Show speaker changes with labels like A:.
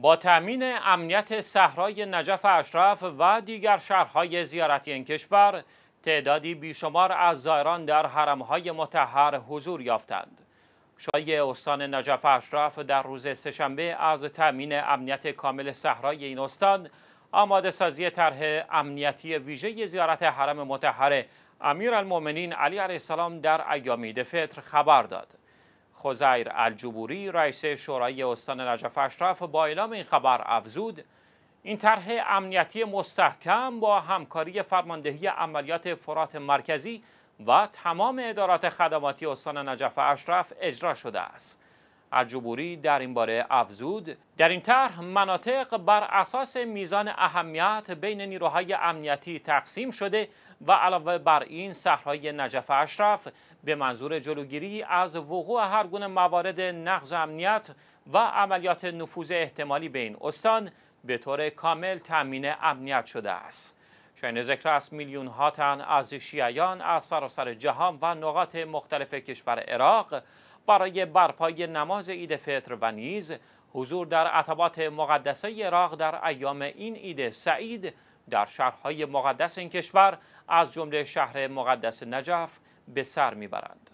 A: با تأمین امنیت صحرای نجف اشرف و دیگر شهرهای زیارتی این کشور تعدادی بیشمار از زائران در حرمهای متحر حضور یافتند. شای استان نجف اشرف در روز سهشنبه از تأمین امنیت کامل صحرای این استان آماده سازی طرح امنیتی ویژه زیارت حرم متحر امیر علی علیه السلام در ایام فطر خبر داد. خزیر الجبوری رئیس شورای استان نجف اشرف با اعلام این خبر افزود این طرح امنیتی مستحکم با همکاری فرماندهی عملیات فرات مرکزی و تمام ادارات خدماتی استان نجف اشرف اجرا شده است عجبوری در این باره افزود در این طرح مناطق بر اساس میزان اهمیت بین نیروهای امنیتی تقسیم شده و علاوه بر این صحرای نجف اشرف به منظور جلوگیری از وقوع هر گونه موارد نقض امنیت و عملیات نفوذ احتمالی به این استان به طور کامل تامین امنیت شده است شاین ذکر است میلیون ها تن از شیعیان از سراسر جهان و نقاط مختلف کشور عراق برای برپای نماز عید فطر و نیز حضور در عطبات مقدسه عراق در ایام این عید سعید در شهرهای مقدس این کشور از جمله شهر مقدس نجف به سر میبرند.